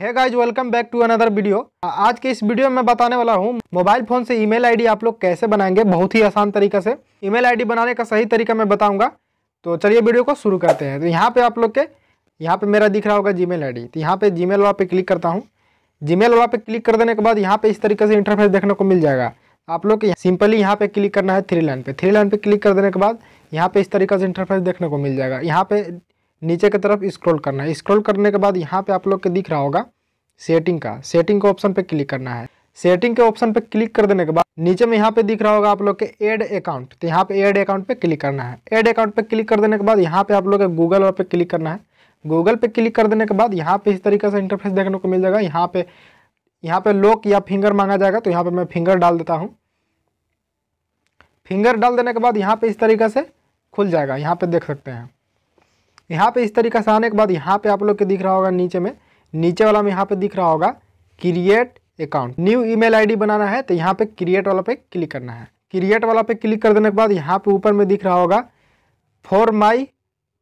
है guys welcome back to another video आज के इस वीडियो में बताने वाला हूँ मोबाइल फ़ोन से ईमेल आईडी आप लोग कैसे बनाएंगे बहुत ही आसान तरीका से ईमेल आईडी बनाने का सही तरीका मैं बताऊंगा तो चलिए वीडियो को शुरू करते हैं तो यहाँ पे आप लोग के यहाँ पे मेरा दिख रहा होगा जी मेल तो यहाँ पे जी मेल वाला पे क्लिक करता हूँ जी मेल वाला पे क्लिक कर देने के बाद यहाँ पे इस तरीके से इंटरफेस देखने को मिल जाएगा आप लोग सिंपली यहाँ पे क्लिक करना है थ्री लाइन पे थ्री लाइन पे क्लिक कर देने के बाद यहाँ पे इस तरीके से इंटरफेस देखने को मिल जाएगा यहाँ पे नीचे की तरफ स्क्रॉल करना है स्क्रॉल करने के बाद यहाँ पे आप लोग के दिख रहा होगा सेटिंग का सेटिंग के ऑप्शन पे क्लिक करना है सेटिंग के ऑप्शन पे क्लिक कर देने के बाद नीचे में यहाँ पे दिख रहा होगा आप लोग के एड अकाउंट तो यहाँ पे एड अकाउंट पे क्लिक करना है एड अकाउंट पे क्लिक कर देने के बाद यहाँ पे आप लोग गूगल पे क्लिक करना है गूगल पे क्लिक कर देने के बाद यहाँ पे इस तरीके से इंटरफेस देखने को मिल जाएगा यहाँ पे यहाँ पे लोक या फिंगर मांगा जाएगा तो यहाँ पे मैं फिंगर डाल देता हूँ फिंगर डाल देने के बाद यहाँ पे इस तरीके से खुल जाएगा यहाँ पे देख सकते हैं यहाँ पे इस तरीका से आने के बाद यहाँ पे आप लोग के दिख रहा होगा नीचे में नीचे वाला में यहाँ पे दिख रहा होगा create account new email ID बनाना है तो यहाँ पे क्रिएट वाला पे क्लिक करना है क्रिएट वाला पे क्लिक कर देने के बाद यहाँ पे ऊपर में दिख रहा होगा फॉर माई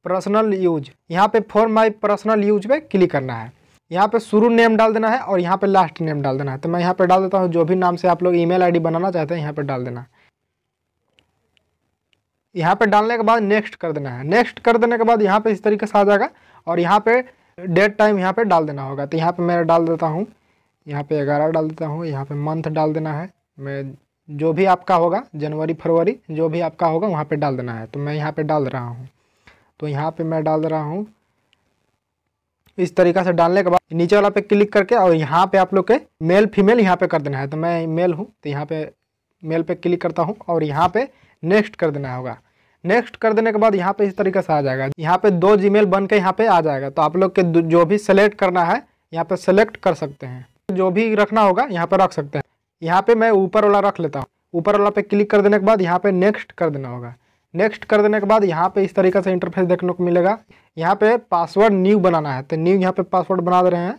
पर्सनल यूज यहाँ पे फॉर माई पर्सनल यूज पे क्लिक करना है यहाँ पे शुरू नेम डाल देना है और यहाँ पे लास्ट नेम डाल देना है तो मैं यहाँ पे डाल देता हूँ जो भी नाम से आप लोग ईमेल आईडी बनाना चाहते हैं यहाँ पे डाल देना है यहाँ पे डालने के बाद नेक्स्ट कर देना है नेक्स्ट कर देने के बाद यहाँ पे इस तरीके से आ जाएगा और यहाँ पे डेट टाइम यहाँ पे डाल देना होगा तो यहाँ पे मैं डाल देता हूँ यहाँ पे ग्यारह डाल देता हूँ यहाँ पे मंथ डाल देना है मैं जो भी आपका होगा जनवरी फरवरी जो भी आपका होगा वहाँ पर डाल देना है तो मैं यहाँ पर डाल रहा हूँ तो यहाँ पर मैं डाल रहा हूँ इस तरीके से डालने के बाद नीचे वाला पे क्लिक करके और यहाँ पे आप लोग के मेल फीमेल यहाँ पे कर देना है तो मैं मेल हूँ तो यहाँ पे मेल पे क्लिक करता हूँ और यहाँ पे नेक्स्ट कर देना होगा नेक्स्ट कर देने के बाद यहाँ पे इस तरीके से आ जाएगा यहाँ पे दो जी मेल बन के यहाँ पे आ जाएगा तो आप लोग के जो भी सेलेक्ट करना है यहाँ पे सेलेक्ट कर सकते हैं जो भी रखना होगा यहाँ पे रख सकते हैं यहाँ पे मैं ऊपर वाला रख लेता हूँ ऊपर वाला पे क्लिक कर देने के बाद यहाँ पे नेक्स्ट कर देना होगा नेक्स्ट कर देने के बाद यहाँ पे इस तरीके से इंटरफेस देखने को मिलेगा यहाँ पे पासवर्ड न्यू बनाना है तो न्यू यहाँ पे पासवर्ड बना दे रहे हैं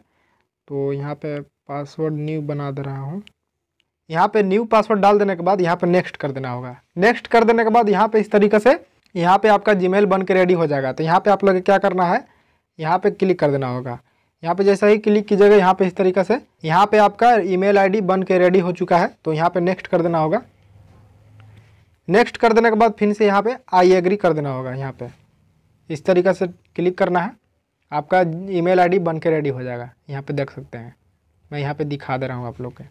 तो यहाँ पे पासवर्ड न्यू बना दे रहा हूँ यहाँ पे न्यू पासवर्ड डाल देने के बाद यहाँ पे नेक्स्ट कर देना होगा नेक्स्ट कर देने के बाद यहाँ पे इस तरीके से यहाँ पे आपका जीमेल बन के रेडी हो जाएगा तो यहाँ पे आप लोग क्या करना है यहाँ पे क्लिक कर देना होगा यहाँ पे जैसा ही क्लिक कीजिएगा यहाँ पे इस तरीके से यहाँ पे आपका ईमेल आईडी बन के रेडी हो चुका है तो यहाँ पे नेक्स्ट कर देना होगा नेक्स्ट कर देने के बाद फिर से यहाँ पे आई एग्री कर देना होगा यहाँ पे इस तरीके से क्लिक करना है आपका ईमेल आईडी बन के रेडी हो जाएगा यहाँ पे देख सकते हैं मैं यहाँ पे दिखा दे रहा हूँ आप लोग के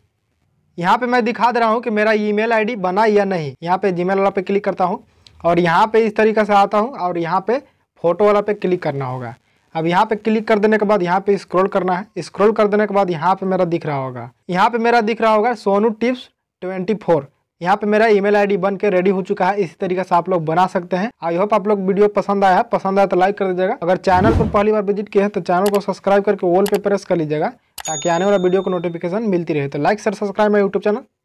यहाँ पे मैं दिखा दे रहा हूँ कि मेरा ईमेल आईडी बना या नहीं यहाँ पे जीमेल वाला पे क्लिक करता हूँ और यहाँ पे इस तरीके से आता हूँ और यहाँ पे फोटो वाला पे क्लिक करना होगा अब यहाँ पे क्लिक कर देने के बाद यहाँ पे स्क्रॉल करना है स्क्रॉल कर देने के बाद यहाँ पे मेरा दिख रहा होगा यहाँ पे मेरा दिख रहा होगा सोनू टिप्स ट्वेंटी फोर यहाँ पे मेरा ईमेल आईडी बन के रेडी हो चुका है इसी तरीके से आप लोग बना सकते हैं आई होप आप लोग वीडियो पसंद आया है पसंद आया तो लाइक कर दीजिएगा अगर चैनल पर पहली बार विजिट किया है तो चैनल को सब्सक्राइब करके वॉल पे प्रेस कर लीजिएगा ताकि आने वाला वीडियो को नोटिफिकेशन मिलती रहे तो लाइक सर सब्सक्राइब मेरे यूट्यूब चैनल